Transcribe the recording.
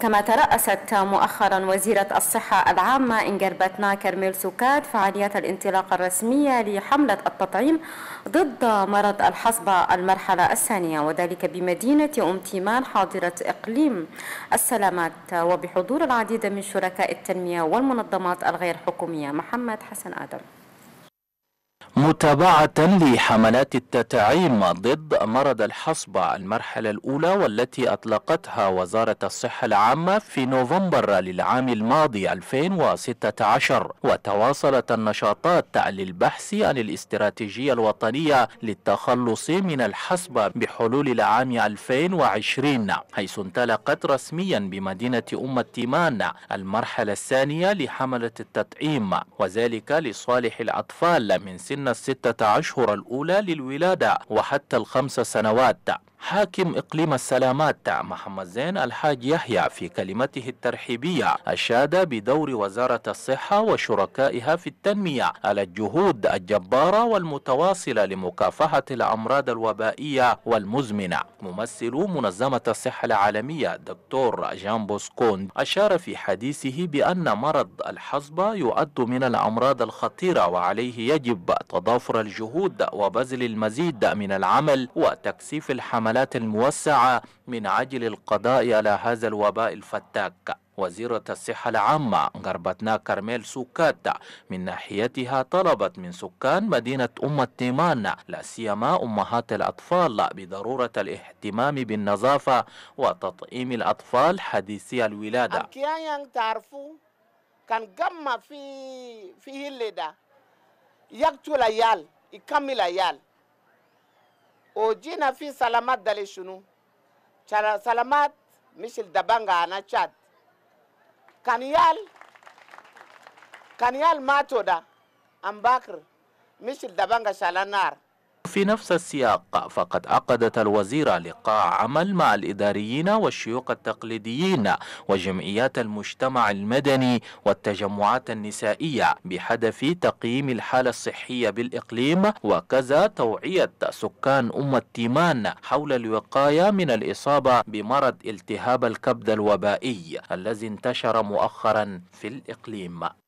كما ترأست مؤخرا وزيرة الصحة العامة إنجر باتنا كرميل سوكات فعاليات الانطلاق الرسمية لحملة التطعيم ضد مرض الحصبة المرحلة الثانية وذلك بمدينة أم تيمان حاضرة إقليم السلامات وبحضور العديد من شركاء التنمية والمنظمات الغير حكومية محمد حسن آدم متابعة لحملات التطعيم ضد مرض الحصبة المرحلة الأولى والتي أطلقتها وزارة الصحة العامة في نوفمبر للعام الماضي 2016 وتواصلت النشاطات للبحث عن الاستراتيجية الوطنية للتخلص من الحصبة بحلول العام 2020 حيث انطلقت رسميا بمدينة أم التيمان المرحلة الثانية لحملة التطعيم وذلك لصالح الأطفال من سن الستة أشهر الأولى للولادة وحتى الخمس سنوات حاكم إقليم السلامات محمد زين الحاج يحيى في كلمته الترحيبية أشاد بدور وزارة الصحة وشركائها في التنمية على الجهود الجبارة والمتواصلة لمكافحة الأمراض الوبائية والمزمنة ممثل منظمة الصحة العالمية دكتور جان بوسكون أشار في حديثه بأن مرض الحصبة يؤد من الأمراض الخطيرة وعليه يجب تضافر الجهود وبذل المزيد من العمل وتكثيف الحملات الحملات الموسعة من عجل القضاء على هذا الوباء الفتاك وزيرة الصحة العامة غربتنا كرميل سوكاتا من ناحيتها طلبت من سكان مدينة أم التيمان لا سيما أمهات الأطفال بضرورة الاهتمام بالنظافة وتطعيم الأطفال حديثي الولادة كان في في يقتل عيال يكمل عيال وجينا في سلامات دالي شنو سلامات مش الدبانجا أنا تشاد كانيال كانيال ماتو ده أم بكر مش الدبانجا شالانار في نفس السياق فقد عقدت الوزيرة لقاء عمل مع الإداريين والشيوخ التقليديين وجمعيات المجتمع المدني والتجمعات النسائية بهدف تقييم الحالة الصحية بالإقليم وكذا توعية سكان أمة تيمان حول الوقاية من الإصابة بمرض التهاب الكبد الوبائي الذي انتشر مؤخرا في الإقليم